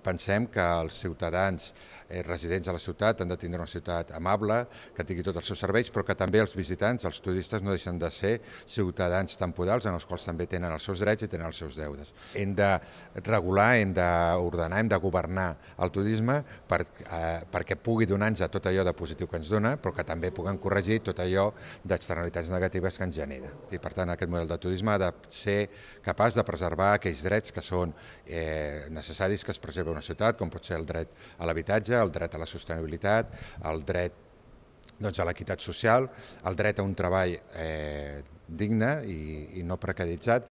Pensem que els ciutadans eh, residents de la ciutat han de tindre una ciutat amable, que tingui tots els seus serveis, però que també els visitants, els turistes, no deixen de ser ciutadans temporals en els quals també tenen els seus drets i tenen els seus deudes. Hem de regular, hem d'ordenar, hem de governar el turisme per, eh, perquè pugui donar-nos tot allò de positiu que ens dona, però que també puguem corregir tot allò d'externalitats negatives que ens genera. I per tant, aquest model de turisme ha de ser capaç de preservar aquells drets que són eh, necessaris que es preserven per una ciutat, com pot ser el dret a l'habitatge, el dret a la sostenibilitat, el dret doncs, a l'equitat social, el dret a un treball eh, digne i, i no precaritzat.